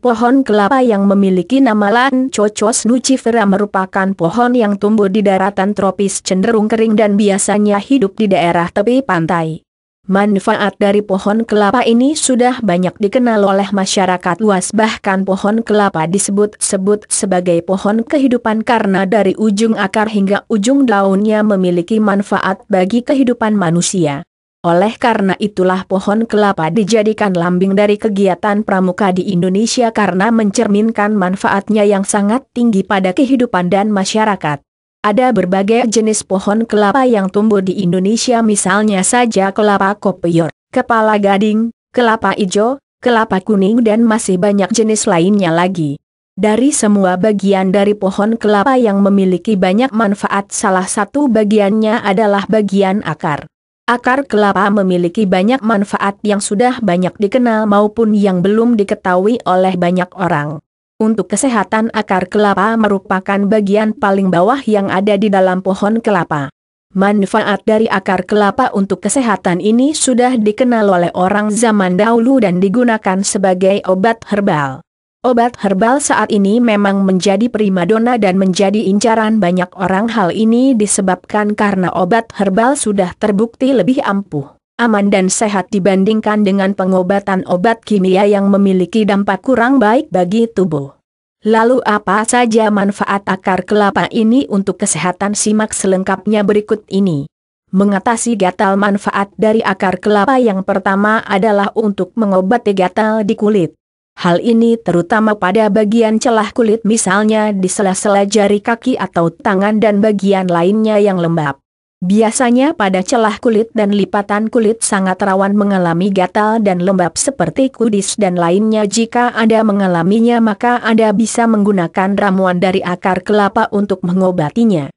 Pohon kelapa yang memiliki nama lain Cocos nucifera merupakan pohon yang tumbuh di daratan tropis cenderung kering dan biasanya hidup di daerah tepi pantai. Manfaat dari pohon kelapa ini sudah banyak dikenal oleh masyarakat luas bahkan pohon kelapa disebut-sebut sebagai pohon kehidupan karena dari ujung akar hingga ujung daunnya memiliki manfaat bagi kehidupan manusia. Oleh karena itulah pohon kelapa dijadikan lambing dari kegiatan pramuka di Indonesia karena mencerminkan manfaatnya yang sangat tinggi pada kehidupan dan masyarakat. Ada berbagai jenis pohon kelapa yang tumbuh di Indonesia misalnya saja kelapa kopior, kepala gading, kelapa ijo, kelapa kuning dan masih banyak jenis lainnya lagi. Dari semua bagian dari pohon kelapa yang memiliki banyak manfaat salah satu bagiannya adalah bagian akar. Akar kelapa memiliki banyak manfaat yang sudah banyak dikenal maupun yang belum diketahui oleh banyak orang. Untuk kesehatan akar kelapa merupakan bagian paling bawah yang ada di dalam pohon kelapa. Manfaat dari akar kelapa untuk kesehatan ini sudah dikenal oleh orang zaman dahulu dan digunakan sebagai obat herbal. Obat herbal saat ini memang menjadi primadona dan menjadi incaran banyak orang hal ini disebabkan karena obat herbal sudah terbukti lebih ampuh, aman dan sehat dibandingkan dengan pengobatan obat kimia yang memiliki dampak kurang baik bagi tubuh. Lalu apa saja manfaat akar kelapa ini untuk kesehatan simak selengkapnya berikut ini. Mengatasi gatal manfaat dari akar kelapa yang pertama adalah untuk mengobati gatal di kulit. Hal ini terutama pada bagian celah kulit misalnya di sela-sela jari kaki atau tangan dan bagian lainnya yang lembab. Biasanya pada celah kulit dan lipatan kulit sangat rawan mengalami gatal dan lembab seperti kudis dan lainnya jika Anda mengalaminya maka Anda bisa menggunakan ramuan dari akar kelapa untuk mengobatinya.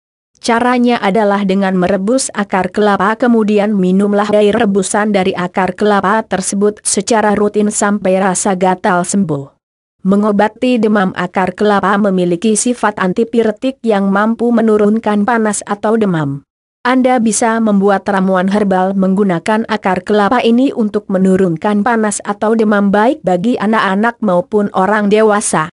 Caranya adalah dengan merebus akar kelapa kemudian minumlah air rebusan dari akar kelapa tersebut secara rutin sampai rasa gatal sembuh. Mengobati demam akar kelapa memiliki sifat antipiretik yang mampu menurunkan panas atau demam. Anda bisa membuat ramuan herbal menggunakan akar kelapa ini untuk menurunkan panas atau demam baik bagi anak-anak maupun orang dewasa.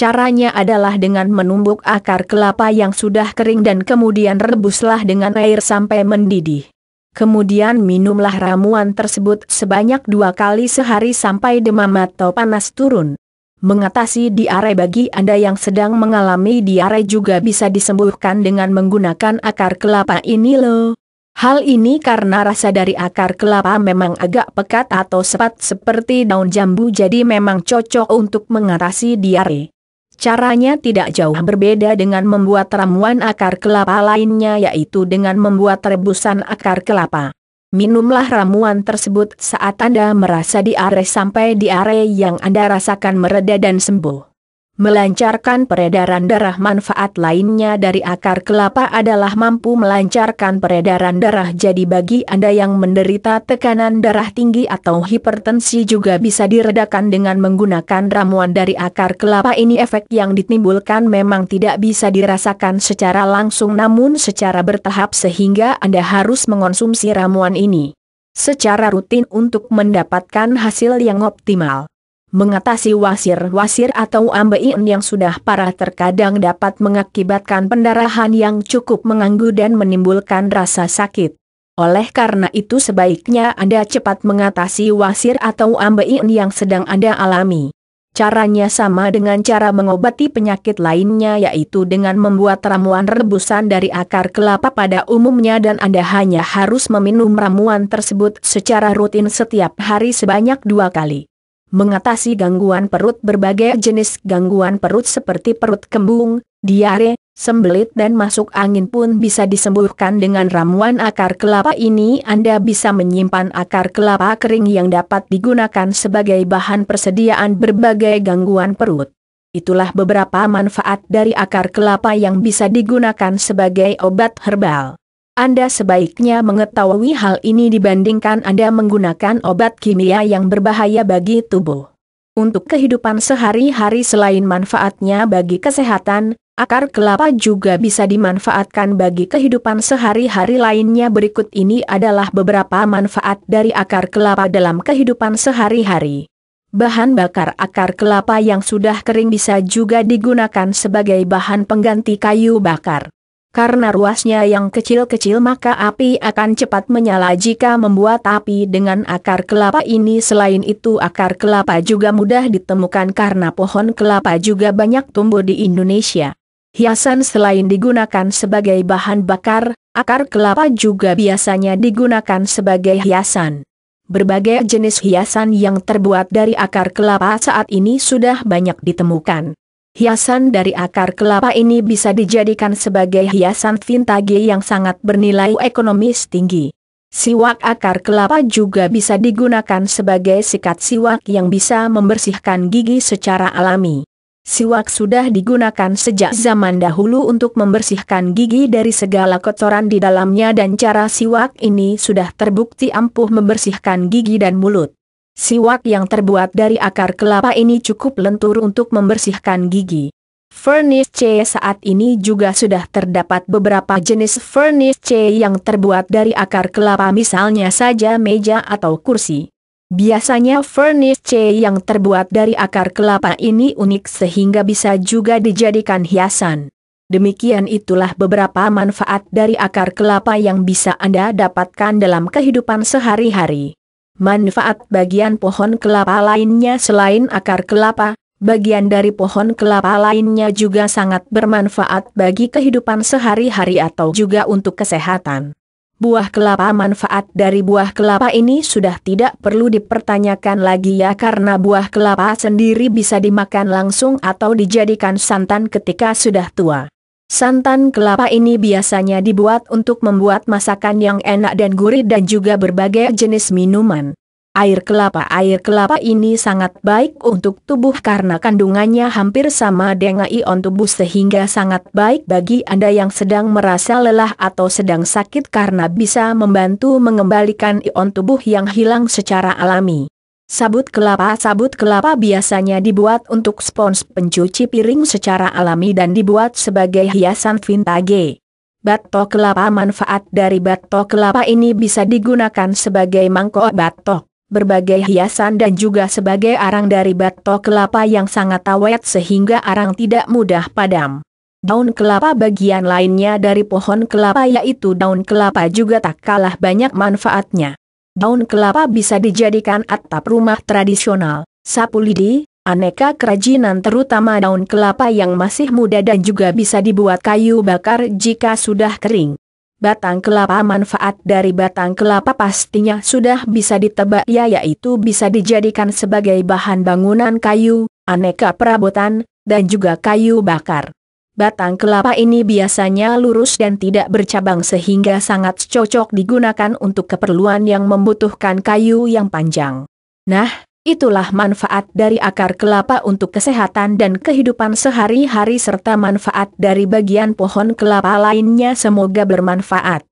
Caranya adalah dengan menumbuk akar kelapa yang sudah kering dan kemudian rebuslah dengan air sampai mendidih. Kemudian minumlah ramuan tersebut sebanyak dua kali sehari sampai demam atau panas turun. Mengatasi diare bagi Anda yang sedang mengalami diare juga bisa disembuhkan dengan menggunakan akar kelapa ini loh. Hal ini karena rasa dari akar kelapa memang agak pekat atau sepat seperti daun jambu jadi memang cocok untuk mengatasi diare. Caranya tidak jauh berbeda dengan membuat ramuan akar kelapa lainnya yaitu dengan membuat rebusan akar kelapa. Minumlah ramuan tersebut saat Anda merasa diare sampai diare yang Anda rasakan mereda dan sembuh. Melancarkan peredaran darah manfaat lainnya dari akar kelapa adalah mampu melancarkan peredaran darah jadi bagi Anda yang menderita tekanan darah tinggi atau hipertensi juga bisa diredakan dengan menggunakan ramuan dari akar kelapa ini efek yang ditimbulkan memang tidak bisa dirasakan secara langsung namun secara bertahap sehingga Anda harus mengonsumsi ramuan ini secara rutin untuk mendapatkan hasil yang optimal. Mengatasi wasir-wasir atau ambeien yang sudah parah terkadang dapat mengakibatkan pendarahan yang cukup mengganggu dan menimbulkan rasa sakit. Oleh karena itu sebaiknya Anda cepat mengatasi wasir atau ambeien yang sedang Anda alami. Caranya sama dengan cara mengobati penyakit lainnya yaitu dengan membuat ramuan rebusan dari akar kelapa pada umumnya dan Anda hanya harus meminum ramuan tersebut secara rutin setiap hari sebanyak dua kali mengatasi gangguan perut berbagai jenis gangguan perut seperti perut kembung, diare, sembelit dan masuk angin pun bisa disembuhkan dengan ramuan akar kelapa ini Anda bisa menyimpan akar kelapa kering yang dapat digunakan sebagai bahan persediaan berbagai gangguan perut. Itulah beberapa manfaat dari akar kelapa yang bisa digunakan sebagai obat herbal. Anda sebaiknya mengetahui hal ini dibandingkan Anda menggunakan obat kimia yang berbahaya bagi tubuh. Untuk kehidupan sehari-hari selain manfaatnya bagi kesehatan, akar kelapa juga bisa dimanfaatkan bagi kehidupan sehari-hari lainnya. Berikut ini adalah beberapa manfaat dari akar kelapa dalam kehidupan sehari-hari. Bahan bakar akar kelapa yang sudah kering bisa juga digunakan sebagai bahan pengganti kayu bakar. Karena ruasnya yang kecil-kecil maka api akan cepat menyala jika membuat api dengan akar kelapa ini selain itu akar kelapa juga mudah ditemukan karena pohon kelapa juga banyak tumbuh di Indonesia. Hiasan selain digunakan sebagai bahan bakar, akar kelapa juga biasanya digunakan sebagai hiasan. Berbagai jenis hiasan yang terbuat dari akar kelapa saat ini sudah banyak ditemukan. Hiasan dari akar kelapa ini bisa dijadikan sebagai hiasan vintage yang sangat bernilai ekonomis tinggi. Siwak akar kelapa juga bisa digunakan sebagai sikat siwak yang bisa membersihkan gigi secara alami. Siwak sudah digunakan sejak zaman dahulu untuk membersihkan gigi dari segala kotoran di dalamnya dan cara siwak ini sudah terbukti ampuh membersihkan gigi dan mulut. Siwak yang terbuat dari akar kelapa ini cukup lentur untuk membersihkan gigi. Furnish C saat ini juga sudah terdapat beberapa jenis furnish C yang terbuat dari akar kelapa misalnya saja meja atau kursi. Biasanya furnish C yang terbuat dari akar kelapa ini unik sehingga bisa juga dijadikan hiasan. Demikian itulah beberapa manfaat dari akar kelapa yang bisa Anda dapatkan dalam kehidupan sehari-hari. Manfaat bagian pohon kelapa lainnya selain akar kelapa, bagian dari pohon kelapa lainnya juga sangat bermanfaat bagi kehidupan sehari-hari atau juga untuk kesehatan. Buah kelapa manfaat dari buah kelapa ini sudah tidak perlu dipertanyakan lagi ya karena buah kelapa sendiri bisa dimakan langsung atau dijadikan santan ketika sudah tua. Santan kelapa ini biasanya dibuat untuk membuat masakan yang enak dan gurih dan juga berbagai jenis minuman. Air kelapa Air kelapa ini sangat baik untuk tubuh karena kandungannya hampir sama dengan ion tubuh sehingga sangat baik bagi Anda yang sedang merasa lelah atau sedang sakit karena bisa membantu mengembalikan ion tubuh yang hilang secara alami. Sabut kelapa Sabut kelapa biasanya dibuat untuk spons pencuci piring secara alami dan dibuat sebagai hiasan vintage. Batok kelapa Manfaat dari batok kelapa ini bisa digunakan sebagai mangkok batok, berbagai hiasan dan juga sebagai arang dari batok kelapa yang sangat awet sehingga arang tidak mudah padam. Daun kelapa bagian lainnya dari pohon kelapa yaitu daun kelapa juga tak kalah banyak manfaatnya daun kelapa bisa dijadikan atap rumah tradisional, sapu lidi, aneka kerajinan terutama daun kelapa yang masih muda dan juga bisa dibuat kayu bakar jika sudah kering. Batang kelapa manfaat dari batang kelapa pastinya sudah bisa ditebak ya yaitu bisa dijadikan sebagai bahan bangunan kayu, aneka perabotan, dan juga kayu bakar. Batang kelapa ini biasanya lurus dan tidak bercabang sehingga sangat cocok digunakan untuk keperluan yang membutuhkan kayu yang panjang. Nah, itulah manfaat dari akar kelapa untuk kesehatan dan kehidupan sehari-hari serta manfaat dari bagian pohon kelapa lainnya semoga bermanfaat.